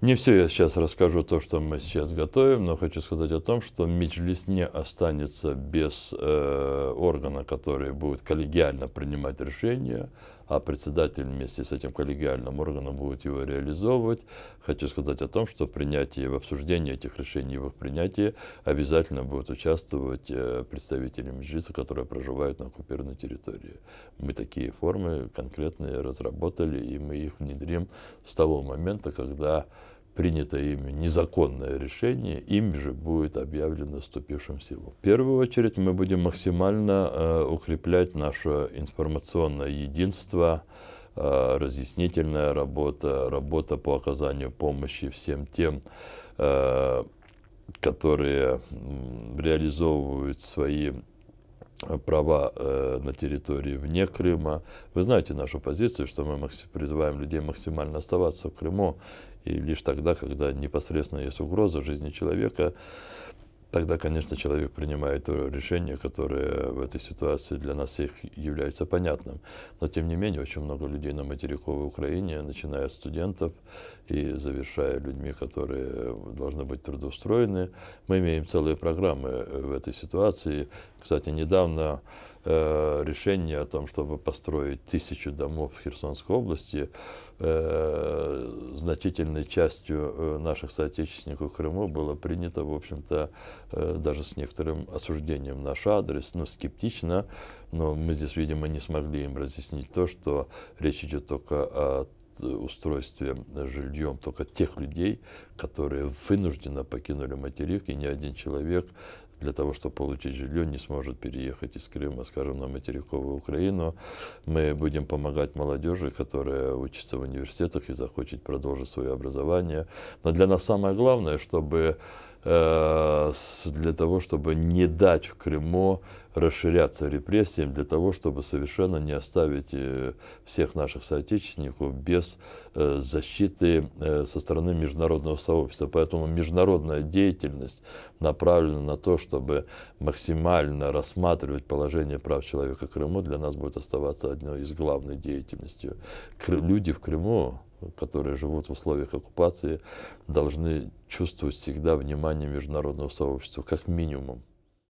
Не все я сейчас расскажу то, что мы сейчас готовим, но хочу сказать о том, что Миджлис не останется без э, органа, который будет коллегиально принимать решения, а председатель вместе с этим коллегиальным органом будет его реализовывать. Хочу сказать о том, что принятие, в обсуждении этих решений, в их принятии обязательно будут участвовать э, представители Миджлиса, которые проживают на оккупированной территории. Мы такие формы конкретные разработали, и мы их внедрим с того момента, когда принятое ими незаконное решение, им же будет объявлено вступившим в силу. В первую очередь мы будем максимально э, укреплять наше информационное единство, э, разъяснительная работа, работа по оказанию помощи всем тем, э, которые реализовывают свои права э, на территории вне Крыма. Вы знаете нашу позицию, что мы призываем людей максимально оставаться в Крыму, и лишь тогда, когда непосредственно есть угроза жизни человека, Тогда, конечно, человек принимает то решение, которое в этой ситуации для нас всех является понятным. Но, тем не менее, очень много людей на материковой Украине, начиная от студентов и завершая людьми, которые должны быть трудоустроены, мы имеем целые программы э, в этой ситуации. Кстати, недавно Э, решение о том, чтобы построить тысячу домов в Херсонской области, э, значительной частью э, наших соотечественников в Крыму было принято, в общем-то, даже с некоторым осуждением наш адрес, но ну, скептично, но мы здесь, видимо, не смогли им разъяснить то, что речь идет только о устройстве жильем только тех людей, которые вынужденно покинули материк, и ни один человек для того, чтобы получить жилье, не сможет переехать из Крыма, скажем, на материковую Украину. Мы будем помогать молодежи, которая учится в университетах и захочет продолжить свое образование. Но для нас самое главное, чтобы Э, для того, чтобы не дать в Крыму расширяться репрессиям, для того, чтобы совершенно не оставить э, всех наших соотечественников без э, защиты со стороны международного сообщества. Поэтому международная деятельность направлена на то, чтобы максимально рассматривать положение прав человека Крыму, для нас будет оставаться одной из главной деятельностей. Люди в Крыму которые живут в условиях оккупации, должны чувствовать всегда внимание международного сообщества, как минимум.